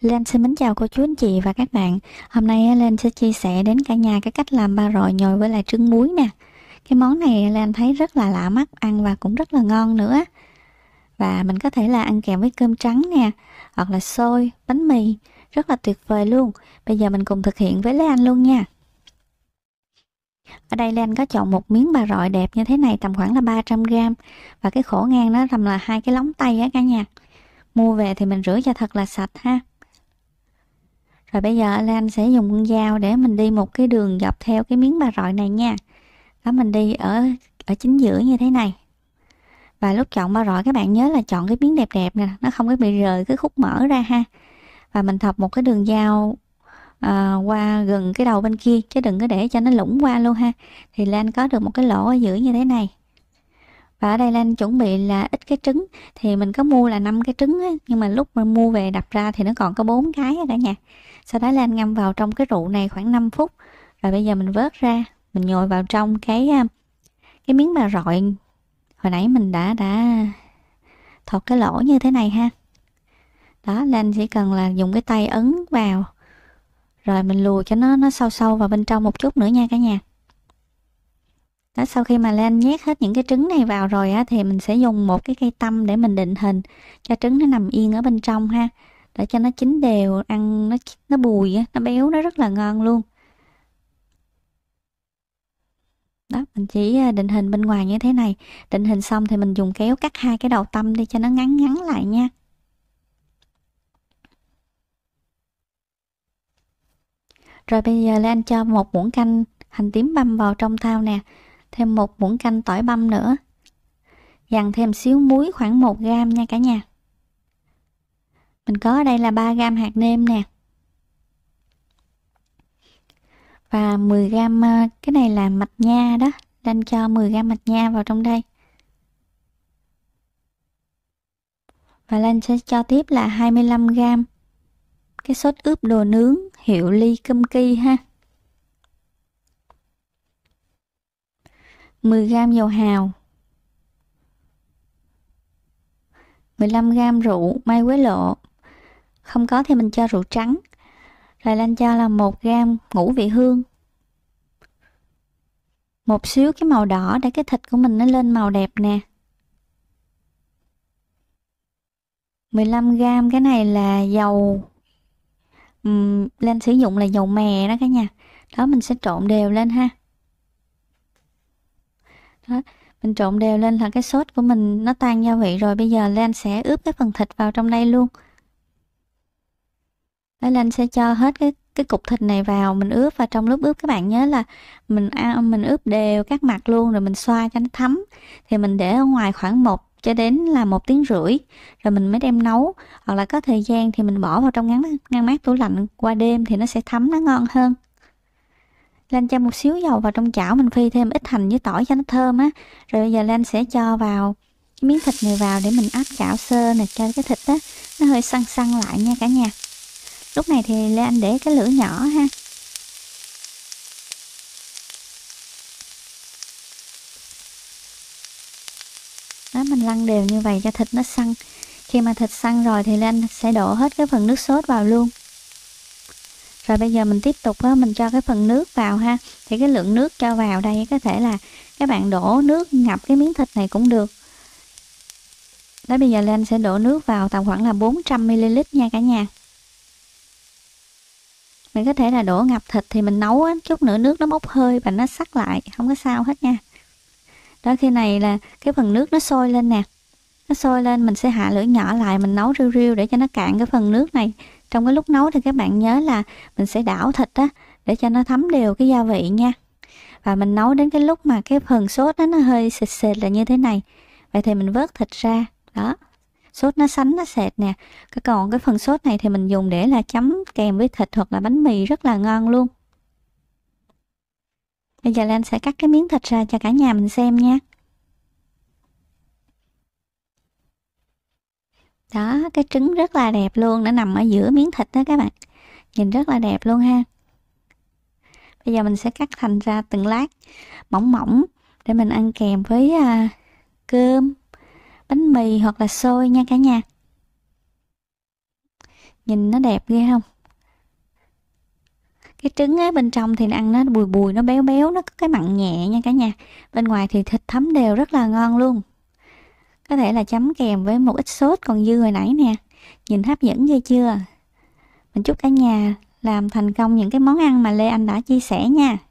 Lan xin mến chào cô chú anh chị và các bạn Hôm nay Lan sẽ chia sẻ đến cả nhà cái cách làm ba rọi nhồi với lại trứng muối nè Cái món này Lan thấy rất là lạ mắt ăn và cũng rất là ngon nữa Và mình có thể là ăn kèm với cơm trắng nè Hoặc là xôi, bánh mì Rất là tuyệt vời luôn Bây giờ mình cùng thực hiện với Lê Anh luôn nha ở đây Lan có chọn một miếng bà rọi đẹp như thế này tầm khoảng là 300g và cái khổ ngang nó tầm là hai cái lóng tay á cả nhà. Mua về thì mình rửa cho thật là sạch ha. Rồi bây giờ Lan sẽ dùng con dao để mình đi một cái đường dọc theo cái miếng bà rọi này nha. Đó mình đi ở ở chính giữa như thế này. Và lúc chọn bà rọi các bạn nhớ là chọn cái miếng đẹp đẹp nè, nó không có bị rời cái khúc mở ra ha. Và mình thọc một cái đường dao à, qua gần cái đầu bên kia chứ đừng có để cho nó lủng qua luôn ha. Thì Lan có được một cái lỗ ở giữa như thế này và ở đây Lan chuẩn bị là ít cái trứng thì mình có mua là năm cái trứng á, nhưng mà lúc mình mua về đập ra thì nó còn có bốn cái cả nhà sau đó Lan ngâm vào trong cái rượu này khoảng 5 phút rồi bây giờ mình vớt ra mình nhồi vào trong cái à, cái miếng bà rọi hồi nãy mình đã đã thọt cái lỗ như thế này ha đó Lan chỉ cần là dùng cái tay ấn vào rồi mình lùi cho nó nó sâu sâu vào bên trong một chút nữa nha cả nhà đó, sau khi mà lên nhét hết những cái trứng này vào rồi á, thì mình sẽ dùng một cái cây tâm để mình định hình cho trứng nó nằm yên ở bên trong ha để cho nó chín đều ăn nó nó bùi á, nó béo nó rất là ngon luôn đó mình chỉ à, định hình bên ngoài như thế này định hình xong thì mình dùng kéo cắt hai cái đầu tâm đi cho nó ngắn ngắn lại nha rồi bây giờ Lê cho một muỗng canh hành tím băm vào trong thau nè thêm một muỗng canh tỏi băm nữa. Dằn thêm xíu muối khoảng 1 gram nha cả nhà. Mình có ở đây là 3 gram hạt nêm nè. Và 10 gram ờ, cái này là mạch nha đó, nên cho 10 gram mạch nha vào trong đây. Và Lan sẽ cho tiếp là 25 gram cái sốt ướp đồ nướng hiệu ly cơm ki ha. 10g dầu hào 15g rượu mai quế lộ không có thì mình cho rượu trắng rồi lên cho là 1g ngũ vị hương một xíu cái màu đỏ để cái thịt của mình nó lên màu đẹp nè 15g cái này là dầu um, Lan sử dụng là dầu mè đó cả nhà đó mình sẽ trộn đều lên ha đó. mình trộn đều lên là cái sốt của mình nó tan gia vị rồi bây giờ Lan sẽ ướp cái phần thịt vào trong đây luôn đó, Lan sẽ cho hết cái cái cục thịt này vào mình ướp và trong lúc ướp các bạn nhớ là mình ăn mình ướp đều các mặt luôn rồi mình xoa cho nó thấm thì mình để ở ngoài khoảng một cho đến là một tiếng rưỡi rồi mình mới đem nấu hoặc là có thời gian thì mình bỏ vào trong ngăn ngăn mát tủ lạnh qua đêm thì nó sẽ thấm nó ngon hơn Lan cho một xíu dầu vào trong chảo mình phi thêm ít hành với tỏi cho nó thơm á. Rồi bây giờ Lan sẽ cho vào cái miếng thịt này vào để mình áp chảo sơ nè cho cái thịt á nó hơi săn săn lại nha cả nhà. Lúc này thì Lan để cái lửa nhỏ ha. Đó mình lăn đều như vậy cho thịt nó săn. Khi mà thịt săn rồi thì Lan sẽ đổ hết cái phần nước sốt vào luôn rồi bây giờ mình tiếp tục á, mình cho cái phần nước vào ha thì cái lượng nước cho vào đây có thể là các bạn đổ nước ngập cái miếng thịt này cũng được đó bây giờ lên sẽ đổ nước vào tầm khoảng là 400ml nha cả nhà mình có thể là đổ ngập thịt thì mình nấu á, chút nữa nước nó bốc hơi và nó sắc lại không có sao hết nha đó khi này là cái phần nước nó sôi lên nè nó sôi lên mình sẽ hạ lửa nhỏ lại mình nấu riu riu để cho nó cạn cái phần nước này trong cái lúc nấu thì các bạn nhớ là mình sẽ đảo thịt á để cho nó thấm đều cái gia vị nha và mình nấu đến cái lúc mà cái phần sốt đó nó hơi sệt sệt là như thế này vậy thì mình vớt thịt ra đó sốt nó sánh nó sệt nè cái còn cái phần sốt này thì mình dùng để là chấm kèm với thịt hoặc là bánh mì rất là ngon luôn bây giờ Lan sẽ cắt cái miếng thịt ra cho cả nhà mình xem nha đó cái trứng rất là đẹp luôn nó nằm ở giữa miếng thịt đó các bạn nhìn rất là đẹp luôn ha bây giờ mình sẽ cắt thành ra từng lát mỏng mỏng để mình ăn kèm với à, cơm bánh mì hoặc là xôi nha cả nhà nhìn nó đẹp ghê không cái trứng ấy bên trong thì ăn nó bùi bùi nó béo béo nó có cái mặn nhẹ nha cả nhà bên ngoài thì thịt thấm đều rất là ngon luôn có thể là chấm kèm với một ít sốt còn dư hồi nãy nè. Nhìn hấp dẫn ghê chưa? Mình chúc cả nhà làm thành công những cái món ăn mà Lê Anh đã chia sẻ nha.